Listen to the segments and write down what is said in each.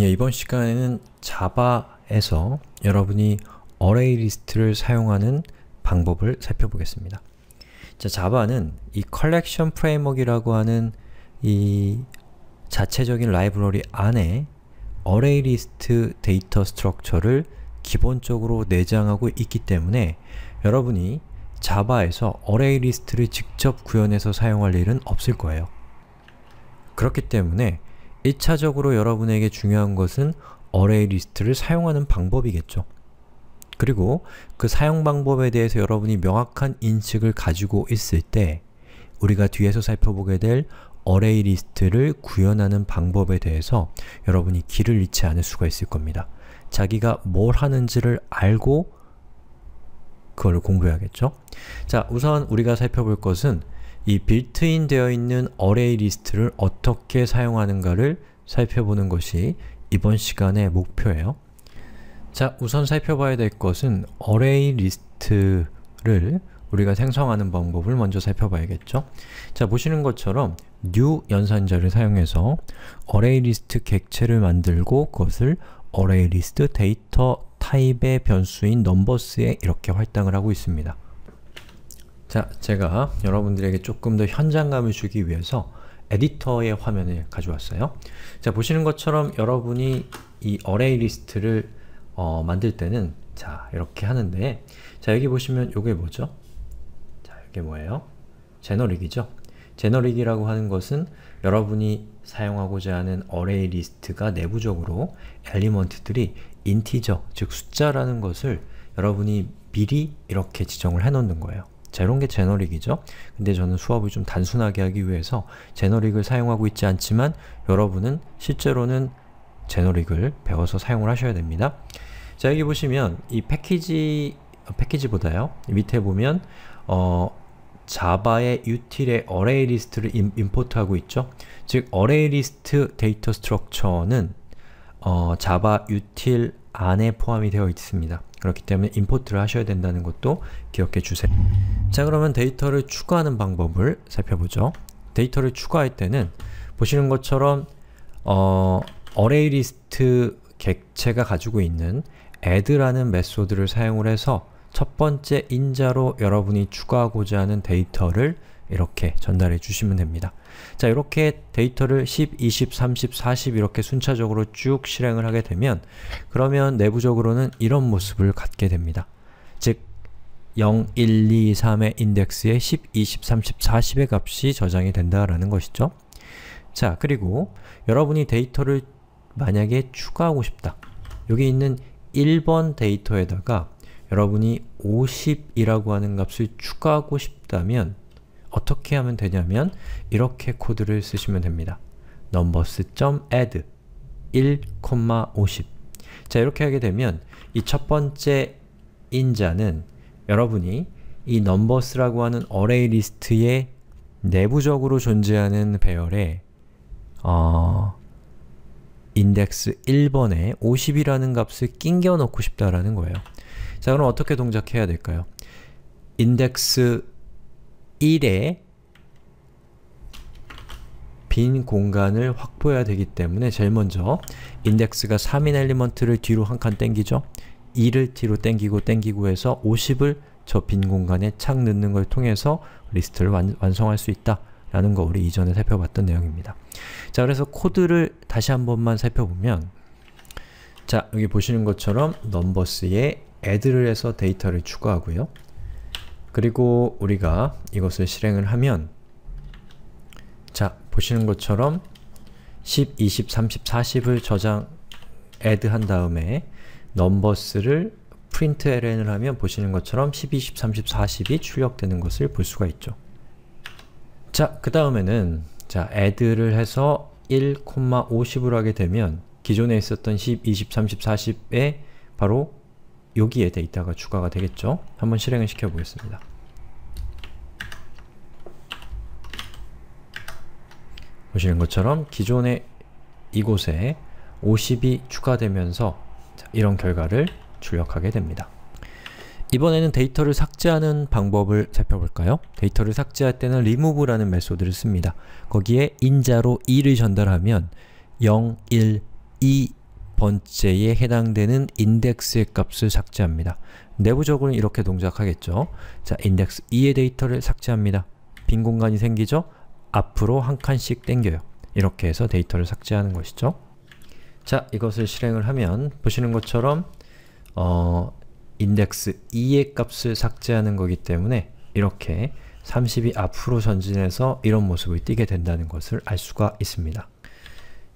예, 이번 시간에는 자바에서 여러분이 a r 어레이 리스트를 사용하는 방법을 살펴보겠습니다. 자, 자바는 이 컬렉션 프레임워크라고 하는 이 자체적인 라이브러리 안에 어레이 리스트 데이터 스트럭처를 기본적으로 내장하고 있기 때문에 여러분이 자바에서 어레이 리스트를 직접 구현해서 사용할 일은 없을 거예요. 그렇기 때문에 1차적으로 여러분에게 중요한 것은 array 리스트를 사용하는 방법이겠죠. 그리고 그 사용 방법에 대해서 여러분이 명확한 인식을 가지고 있을 때 우리가 뒤에서 살펴보게 될 array 리스트를 구현하는 방법에 대해서 여러분이 길을 잃지 않을 수가 있을 겁니다. 자기가 뭘 하는지를 알고 그걸 공부해야겠죠? 자, 우선 우리가 살펴볼 것은 이 빌트인 되어 있는 a r 어레이 리스트를 어떻게 사용하는가를 살펴보는 것이 이번 시간의 목표예요. 자, 우선 살펴봐야 될 것은 a r 어레이 리스트를 우리가 생성하는 방법을 먼저 살펴봐야겠죠. 자, 보시는 것처럼 new 연산자를 사용해서 a r 어레이 리스트 객체를 만들고 그것을 a r 어레이 리스트 데이터 타입의 변수인 n u m b e r s 에 이렇게 활당을 하고 있습니다. 자, 제가 여러분들에게 조금 더 현장감을 주기 위해서 에디터의 화면을 가져왔어요. 자, 보시는 것처럼 여러분이 이 어레이 리스트를 어, 만들 때는 자, 이렇게 하는데 자, 여기 보시면 이게 뭐죠? 자, 이게 뭐예요? 제너릭이죠? 제너릭이라고 하는 것은 여러분이 사용하고자 하는 어레이 리스트가 내부적으로 엘리먼트들이 인티저, 즉 숫자라는 것을 여러분이 미리 이렇게 지정을 해놓는 거예요. 자, 이런 게 제너릭이죠. 근데 저는 수업을 좀 단순하게 하기 위해서 제너릭을 사용하고 있지 않지만 여러분은 실제로는 제너릭을 배워서 사용을 하셔야 됩니다. 자, 여기 보시면 이 패키지, 어, 패키지보다요. 밑에 보면 어, 자바의 util의 array 리스트를 임포트하고 있죠. 즉, array list 리 s t 데이터 스트럭처는 어, 자바 util 안에 포함이 되어 있습니다. 그렇기 때문에 임포트를 하셔야 된다는 것도 기억해 주세요. 자 그러면 데이터를 추가하는 방법을 살펴보죠. 데이터를 추가할 때는 보시는 것처럼 어, 어레이 리스트 객체가 가지고 있는 add라는 메소드를 사용을 해서 첫 번째 인자로 여러분이 추가하고자 하는 데이터를 이렇게 전달해 주시면 됩니다. 자 이렇게 데이터를 10, 20, 30, 40 이렇게 순차적으로 쭉 실행을 하게 되면 그러면 내부적으로는 이런 모습을 갖게 됩니다. 즉 0, 1, 2, 3의 인덱스에 10, 20, 30, 40의 값이 저장이 된다라는 것이죠. 자 그리고 여러분이 데이터를 만약에 추가하고 싶다. 여기 있는 1번 데이터에다가 여러분이 50이라고 하는 값을 추가하고 싶다면 어떻게 하면 되냐면 이렇게 코드를 쓰시면 됩니다. numbers.add 1,50자 이렇게 하게 되면 이 첫 번째 인자는 여러분이 이 numbers라고 하는 array 리스트에 내부적으로 존재하는 배열에 어, 인덱스 1번에 50이라는 값을 낑겨 넣고 싶다라는 거예요. 자 그럼 어떻게 동작해야 될까요? 인덱스 1에빈 공간을 확보해야 되기 때문에 제일 먼저 인덱스가 3인 엘리먼트를 뒤로 한 칸 땡기죠? 2를 뒤로 땡기고 땡기고 해서 50을 저 빈 공간에 착 넣는 걸 통해서 리스트를 완, 완성할 수 있다 라는 거 우리 이전에 살펴봤던 내용입니다. 자 그래서 코드를 다시 한 번만 살펴보면 자 여기 보시는 것처럼 넘버스에 add를 해서 데이터를 추가하고요. 그리고 우리가 이것을 실행을 하면 자, 보시는 것처럼 10, 20, 30, 40을 저장 add한 다음에 numbers를 println을 하면 보시는 것처럼 10, 20, 30, 40이 출력되는 것을 볼 수가 있죠. 자, 그 다음에는 자, add를 해서 1 5 0을 하게 되면 기존에 있었던 10, 20, 30, 40에 바로 여기에 데이터가 추가가 되겠죠? 한번 실행을 시켜보겠습니다. 보시는 것처럼 기존의 이곳에 50이 추가되면서 이런 결과를 출력하게 됩니다. 이번에는 데이터를 삭제하는 방법을 살펴볼까요? 데이터를 삭제할 때는 remove라는 메소드를 씁니다. 거기에 인자로 1을 전달하면 0, 1, 2 번째에 해당되는 인덱스의 값을 삭제합니다. 내부적으로는 이렇게 동작하겠죠. 자, 인덱스 2의 데이터를 삭제합니다. 빈 공간이 생기죠? 앞으로 한 칸씩 땡겨요. 이렇게 해서 데이터를 삭제하는 것이죠. 자, 이것을 실행을 하면 보시는 것처럼 어, 인덱스 2의 값을 삭제하는 거기 때문에 이렇게 30이 앞으로 전진해서 이런 모습을 띄게 된다는 것을 알 수가 있습니다.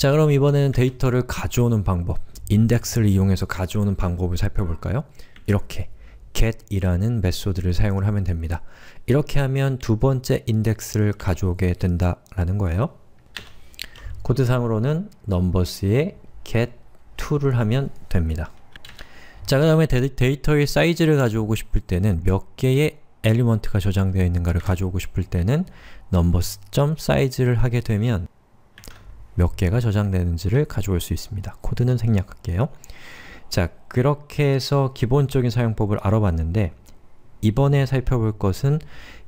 자 그럼 이번에는 데이터를 가져오는 방법 인덱스를 이용해서 가져오는 방법을 살펴볼까요? 이렇게 get이라는 메소드를 사용을 하면 됩니다. 이렇게 하면 두 번째 인덱스를 가져오게 된다라는 거예요. 코드상으로는 numbers에 get2를 하면 됩니다. 자, 그 다음에 데이터의 사이즈를 가져오고 싶을 때는 몇 개의 엘리먼트가 저장되어 있는가를 가져오고 싶을 때는 numbers.size를 하게 되면 몇 개가 저장되는지를 가져올 수 있습니다. 코드는 생략할게요. 자, 그렇게 해서 기본적인 사용법을 알아봤는데 이번에 살펴볼 것은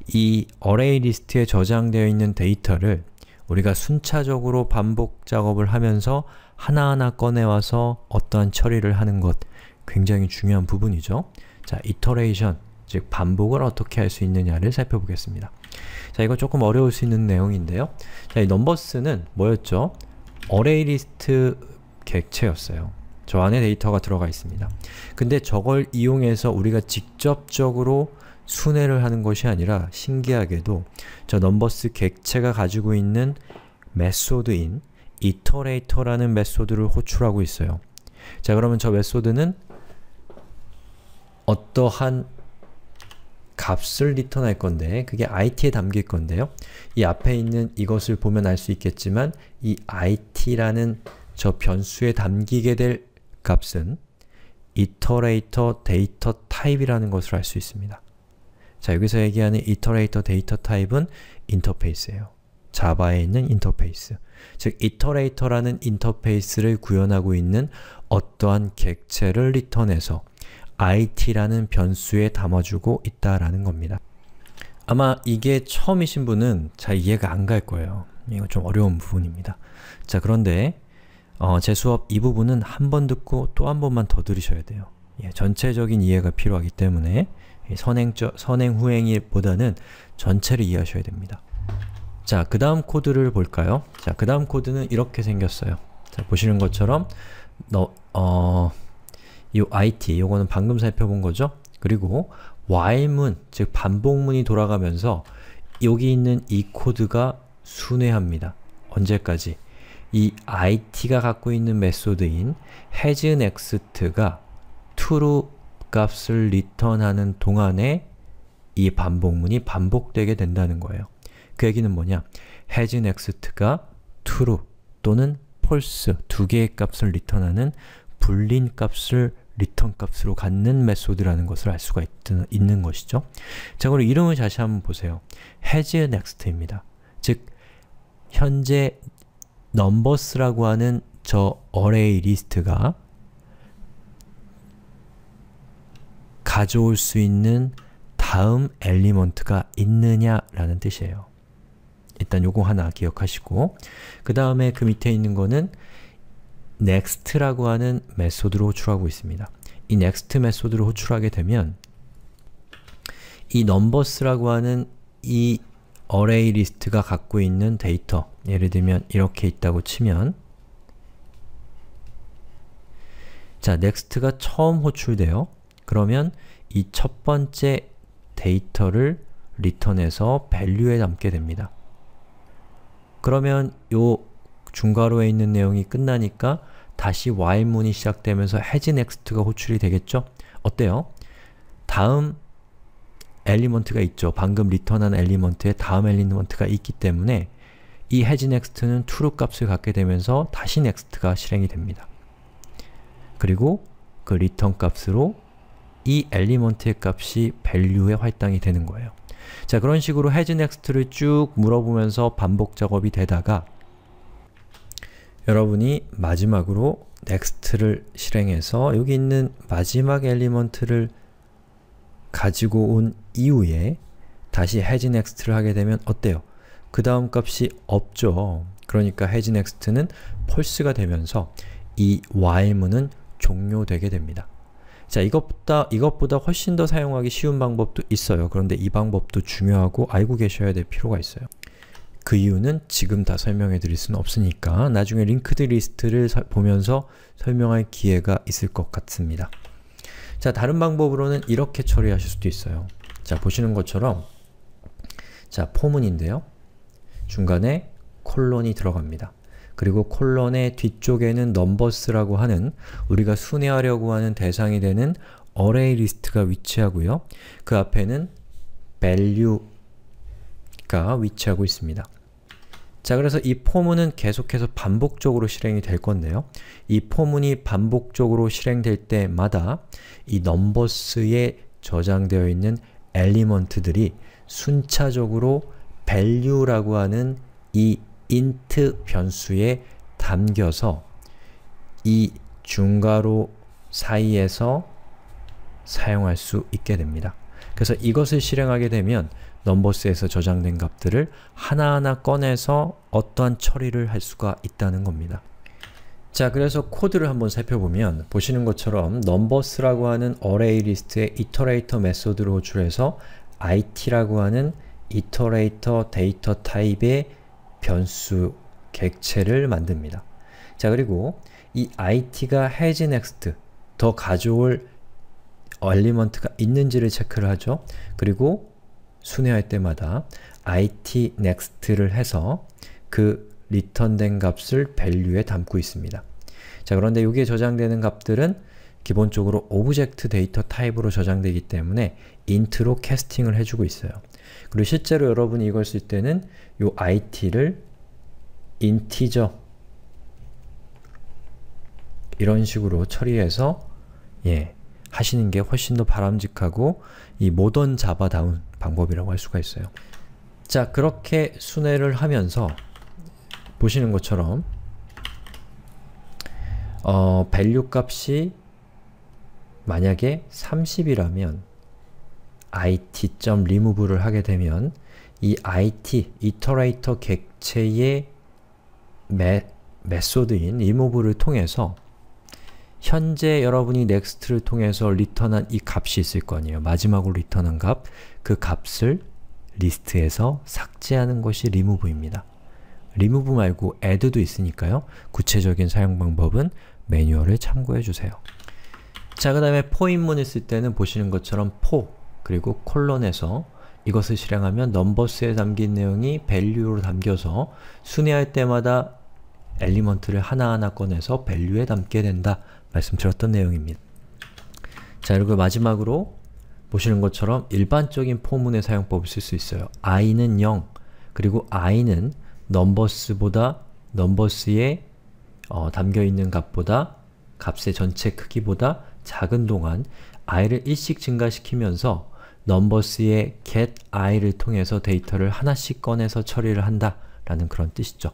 이 array 리스트에 저장되어 있는 데이터를 우리가 순차적으로 반복 작업을 하면서 하나하나 꺼내와서 어떠한 처리를 하는 것 굉장히 중요한 부분이죠. 자, Iteration, 즉 반복을 어떻게 할 수 있느냐를 살펴보겠습니다. 자, 이거 조금 어려울 수 있는 내용인데요. 자, 이 넘버스는 뭐였죠? 어레이 리스트 객체였어요. 저 안에 데이터가 들어가 있습니다. 근데 저걸 이용해서 우리가 직접적으로 순회를 하는 것이 아니라 신기하게도 저 넘버스 객체가 가지고 있는 메소드인 이터레이터라는 메소드를 호출하고 있어요. 자 그러면 저 메소드는 어떠한 값을 리턴할 건데 그게 it에 담길 건데요. 이 앞에 있는 이것을 보면 알 수 있겠지만 이 it라는 저 변수에 담기게 될 값은 i t e 이터레이터 데이터 타입이라는 것을 알 수 있습니다. 자, 여기서 얘기하는 i t e 이터레이터 데이터 타입은 인터페이스예요. 자바에 있는 인터페이스. 즉, i t e r a t o r 라는 인터페이스를 구현하고 있는 어떠한 객체를 리턴해서 it라는 변수에 담아주고 있다라는 겁니다. 아마 이게 처음이신 분은 잘 이해가 안 갈 거예요. 이거 좀 어려운 부분입니다. 자 그런데 어, 제 수업 이 부분은 한 번 듣고 또 한 번만 더 들으셔야 돼요. 예, 전체적인 이해가 필요하기 때문에 선행적, 선행 후행일보다는 전체를 이해하셔야 됩니다. 자, 그 다음 코드를 볼까요? 자, 그 다음 코드는 이렇게 생겼어요. 자, 보시는 것처럼 너, 어, 이 IT, 요거는 방금 살펴본 거죠? 그리고 while문, 즉 반복문이 돌아가면서 여기 있는 이 코드가 순회합니다. 언제까지? 이 it가 갖고 있는 메소드인 hasNext가 true 값을 리턴하는 동안에 이 반복문이 반복되게 된다는 거예요. 그 얘기는 뭐냐? hasNext가 true 또는 false 두 개의 값을 리턴하는 불린 값을 리턴 값으로 갖는 메소드라는 것을 알 수가 있, 있는 것이죠. 자, 그럼 이름을 다시 한번 보세요. has next입니다. 즉, 현재 numbers라고 하는 저 array 리스트가 가져올 수 있는 다음 엘리먼트가 있느냐라는 뜻이에요. 일단 요거 하나 기억하시고 그 다음에 그 밑에 있는 거는 next라고 하는 메소드로 호출하고 있습니다. 이 next 메소드를 호출하게 되면 이 numbers라고 하는 이 array 리스트가 갖고 있는 데이터 예를 들면 이렇게 있다고 치면 자, next가 처음 호출돼요. 그러면 이 첫 번째 데이터를 리턴해서 value에 담게 됩니다. 그러면 요 중괄호에 있는 내용이 끝나니까 다시 while문이 시작되면서 hasNext가 호출이 되겠죠? 어때요? 다음 엘리먼트가 있죠. 방금 리턴한 엘리먼트에 다음 엘리먼트가 있기 때문에 이 hasNext는 true 값을 갖게 되면서 다시 next가 실행이 됩니다. 그리고 그 리턴 값으로 이 엘리먼트의 값이 value에 할당이 되는 거예요. 자, 그런 식으로 hasNext를 쭉 물어보면서 반복 작업이 되다가 여러분이 마지막으로 next를 실행해서 여기 있는 마지막 엘리먼트를 가지고 온 이후에 다시 h a next를 하게 되면 어때요? 그 다음 값이 없죠. 그러니까 h a next는 false가 되면서 이 while문은 종료되게 됩니다. 자, 이것보다, 이것보다 훨씬 더 사용하기 쉬운 방법도 있어요. 그런데 이 방법도 중요하고 알고 계셔야 될 필요가 있어요. 그 이유는 지금 다 설명해 드릴 수는 없으니까 나중에 링크드 리스트를 서, 보면서 설명할 기회가 있을 것 같습니다. 자, 다른 방법으로는 이렇게 처리하실 수도 있어요. 자, 보시는 것처럼 자, 포문인데요. 중간에 콜론이 들어갑니다. 그리고 콜론의 뒤쪽에는 넘버스라고 하는 우리가 순회하려고 하는 대상이 되는 어레이 리스트가 위치하고요. 그 앞에는 value 위치가 위치하고 있습니다. 자 그래서 이 포문은 계속해서 반복적으로 실행이 될 건데요. 이 포문이 반복적으로 실행될 때마다 이 넘버스에 저장되어 있는 엘리먼트들이 순차적으로 value라고 하는 이 int 변수에 담겨서 이 중괄호 사이에서 사용할 수 있게 됩니다. 그래서 이것을 실행하게 되면 넘버스에서 저장된 값들을 하나하나 꺼내서 어떠한 처리를 할 수가 있다는 겁니다. 자, 그래서 코드를 한번 살펴보면 보시는 것처럼 numbers라고 하는 array l i s t 의 iterator 메소드를 호출해서 it라고 하는 iterator 데이터 타입의 변수 객체를 만듭니다. 자, 그리고 이 it가 has next, 더 가져올 엘리먼트가 있는지를 체크를 하죠. 그리고 순회할 때마다 it next를 해서 그 리턴된 값을 value에 담고 있습니다. 자 그런데 여기에 저장되는 값들은 기본적으로 오브젝트 데이터 타입으로 저장되기 때문에 int로 캐스팅을 해주고 있어요. 그리고 실제로 여러분이 이걸 쓸 때는 이 it를 integer 이런 식으로 처리해서 예 하시는 게 훨씬 더 바람직하고 이 모던 자바다운 방법이라고 할 수가 있어요. 자, 그렇게 순회를 하면서 보시는 것처럼 어, value 값이 만약에 30이라면 it.remove를 하게 되면 이 it, 이터레이터 객체의 메, 메소드인 remove를 통해서 현재 여러분이 next를 통해서 r e t u r n 한이 값이 있을 거 아니에요. 마지막으로 r e t u r n 한 값, 그 값을 리스트에서 삭제하는 것이 remove입니다. remove 말고 add도 있으니까요. 구체적인 사용 방법은 매뉴얼을 참고해주세요. 자, 그 다음에 포인문을 쓸 때는 보시는 것처럼 포, 그리고 콜론에서 이것을 실행하면 넘버스에 담긴 내용이 v a l u e 로 담겨서 순회할 때마다 엘리먼트를 하나하나 꺼내서 밸류에 담게 된다 말씀드렸던 내용입니다. 자 그리고 마지막으로 보시는 것처럼 일반적인 포문의 사용법을 쓸 수 있어요. i는 0, 그리고 i는 numbers보다 numbers에 어, 담겨있는 값보다 값의 전체 크기보다 작은 동안 i를 일씩 증가시키면서 numbers의 get i를 통해서 데이터를 하나씩 꺼내서 처리를 한다 라는 그런 뜻이죠.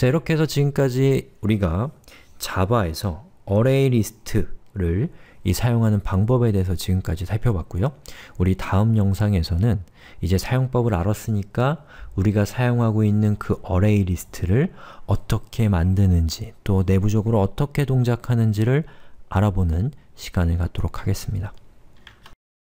자, 이렇게 해서 지금까지 우리가 자바에서 a r 어레이 리스트를 이 사용하는 방법에 대해서 지금까지 살펴봤고요. 우리 다음 영상에서는 이제 사용법을 알았으니까 우리가 사용하고 있는 그 어레이 리스트를 어떻게 만드는지 또 내부적으로 어떻게 동작하는지를 알아보는 시간을 갖도록 하겠습니다.